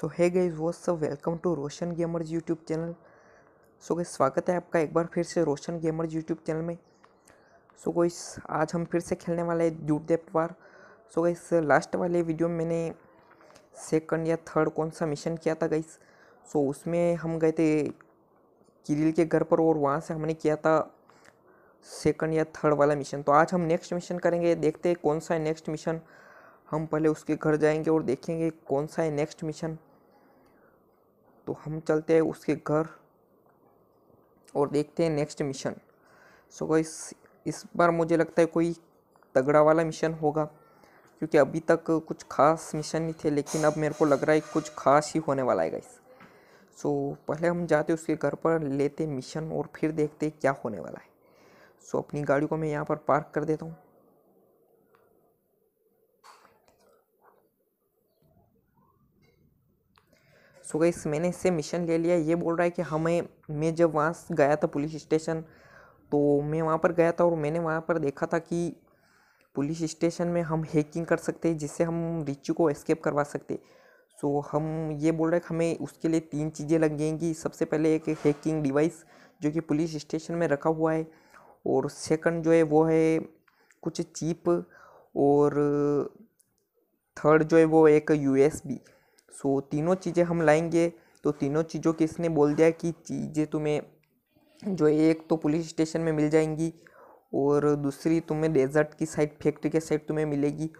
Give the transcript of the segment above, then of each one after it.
सो है गई वो सब welcome to Roshan gamers YouTube channel so guys स्वागत है आपका एक बार फिर से रोशन गेमर्स यूट्यूब चैनल में सो so, आज हम फिर से खेलने वाले हैं जूट देप वार सो गई लास्ट वाले वीडियो में मैंने सेकंड या थर्ड कौन सा मिशन किया था गाइस सो so, उसमें हम गए थे किरिल के घर पर और वहाँ से हमने किया था सेकंड या थर्ड वाला मिशन तो आज हम नेक्स्ट मिशन करेंगे देखते हैं कौन सा है नेक्स्ट मिशन हम पहले उसके घर जाएंगे और देखेंगे कौन सा है नेक्स्ट मिशन तो हम चलते हैं उसके घर और देखते हैं नेक्स्ट मिशन सो so इस इस बार मुझे लगता है कोई तगड़ा वाला मिशन होगा क्योंकि अभी तक कुछ खास मिशन नहीं थे लेकिन अब मेरे को लग रहा है कुछ खास ही होने वाला है इस सो so, पहले हम जाते उसके घर पर लेते मिशन और फिर देखते क्या होने वाला है सो so, अपनी गाड़ी को मैं यहाँ पर पार्क कर देता हूँ सो गई मैंने इससे मिशन ले लिया ये बोल रहा है कि हमें मैं जब वहाँ गया था पुलिस स्टेशन तो मैं वहाँ पर गया था और मैंने वहाँ पर देखा था कि पुलिस स्टेशन में हम हैकिंग कर सकते हैं जिससे हम रिचू को एस्केप करवा सकते सो so, हम ये बोल रहे हैं हमें उसके लिए तीन चीज़ें लग जाएंगी सबसे पहले एक हैकिंग डिवाइस जो कि पुलिस स्टेशन में रखा हुआ है और सेकंड जो है वो है कुछ चीप और थर्ड जो है वो एक यूएसबी सो तीनों चीज़ें हम लाएंगे तो तीनों चीज़ों के इसने बोल दिया कि चीज़ें तुम्हें जो एक तो पुलिस स्टेशन में मिल जाएंगी और दूसरी तुम्हें डेजर्ट की साइड फैक्ट्री के साइड तुम्हें मिलेगी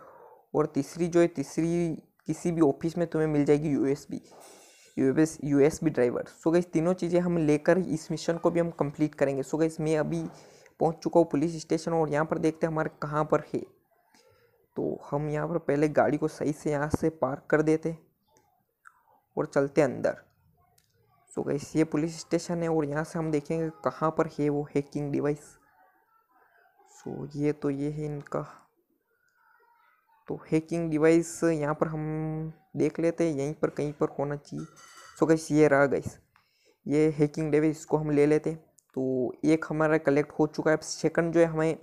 और तीसरी जो है तीसरी किसी भी ऑफिस में तुम्हें मिल जाएगी U S B U S B driver so guys तीनों चीज़ें हम लेकर इस मिशन को भी हम कंप्लीट करेंगे सो गई मैं अभी पहुंच चुका हूँ पुलिस स्टेशन और यहाँ पर देखते हैं हमारे कहाँ पर है तो हम यहाँ पर पहले गाड़ी को सही से यहाँ से पार्क कर देते और चलते अंदर सो गई ये पुलिस स्टेशन है और यहाँ से हम देखेंगे कहाँ पर है वो हैकिंग डिवाइस सो ये तो ये है इनका तो हैकिंग डिवाइस यहाँ पर हम देख लेते हैं यहीं पर कहीं पर होना चाहिए सो गई ये रहा गई ये हैकिंग डिवाइस इसको हम ले लेते हैं तो एक हमारा कलेक्ट हो चुका है सेकंड जो है हमें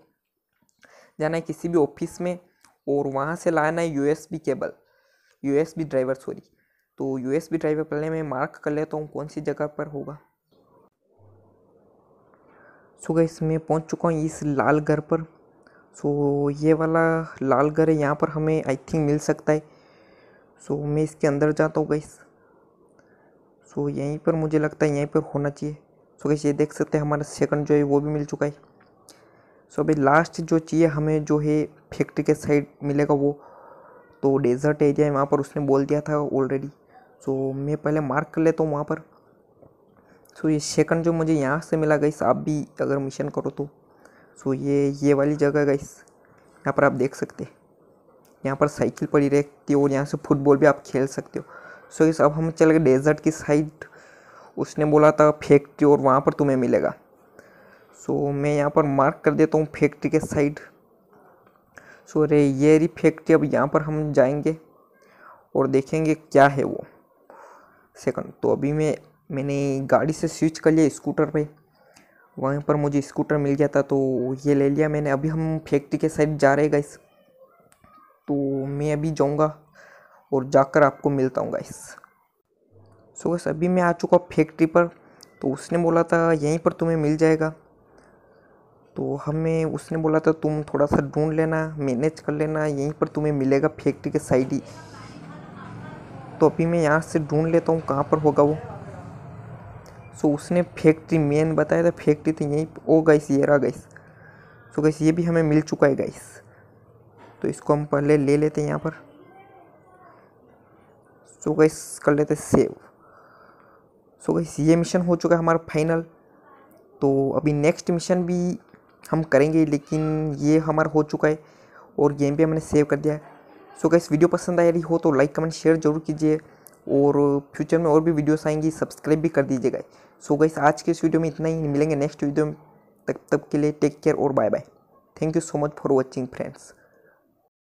जाना है किसी भी ऑफिस में और वहाँ से लाना है USB cable USB driver sorry तो यू एस बी ड्राइव पहले मैं मार्क कर लेता हूँ कौन सी जगह पर होगा सो गई मैं पहुँच चुका हूँ इस लाल घर पर सो ये वाला लाल घर है यहाँ पर हमें आई थिंक मिल सकता है सो मैं इसके अंदर जाता हूँ गई सो यहीं पर मुझे लगता है यहीं पर होना चाहिए सो गई ये देख सकते हैं हमारा सेकंड जो है वो भी मिल चुका है सो अभी लास्ट जो चाहिए हमें जो है फैक्ट्री के साइड मिलेगा वो तो डेजर्ट एरिया है वहाँ पर उसने बोल दिया था ऑलरेडी सो तो मैं पहले मार्क कर लेता हूँ वहाँ पर सो ये सेकंड जो मुझे यहाँ से मिला गई आप भी अगर मिशन करो तो सो ये ये वाली जगह गई यहाँ पर आप देख सकते हैं यहाँ पर साइकिल पड़ी रहती है और यहाँ से फुटबॉल भी आप खेल सकते हो सो इस अब हम चले गए डेजर्ट की साइड उसने बोला था फैक्ट्री और वहाँ पर तुम्हें मिलेगा सो मैं यहाँ पर मार्क कर देता हूँ फैक्ट्री के साइड सो रे ये रही फैक्ट्री अब यहाँ पर हम जाएंगे और देखेंगे क्या है वो सेकंड तो अभी मैं मैंने गाड़ी से स्विच कर लिया स्कूटर पे वहीं पर मुझे स्कूटर मिल गया था तो ये ले लिया मैंने अभी हम फैक्ट्री के साइड जा रहे हैं गाइस तो मैं अभी जाऊँगा और जाकर आपको मिलता हूँ गाइस सो बस अभी मैं आ चुका फैक्ट्री पर तो उसने बोला था यहीं पर तुम्हें मिल जाएगा तो हमें उसने बोला था तुम थोड़ा सा ढूंढ लेना मैनेज कर लेना यहीं पर तुम्हें मिलेगा फैक्ट्री के साइड ही तो अभी मैं यहाँ से ढूंढ लेता हूँ कहाँ पर होगा वो सो उसने फैक्ट्री मेन बताया था फैक्ट्री तो यहीं ओ गाइस ये रहा गाइस सो गाइस ये भी हमें मिल चुका है गाइस तो इसको हम पहले ले लेते हैं यहाँ पर सो गाइस कर लेते सेव सो गाइस ये मिशन हो चुका है हमारा फाइनल तो अभी नेक्स्ट मिशन भी हम करेंगे लेकिन ये हमारा हो चुका है और गेम भी हमने सेव कर दिया है सो गाइस वीडियो पसंद रही हो तो लाइक कमेंट शेयर जरूर कीजिए और फ्यूचर में और भी वीडियोस आएंगी सब्सक्राइब भी कर दीजिएगा सो गाइस आज के इस वीडियो में इतना ही मिलेंगे नेक्स्ट वीडियो में तब तक के लिए टेक केयर और bye bye thank you so much for watching friends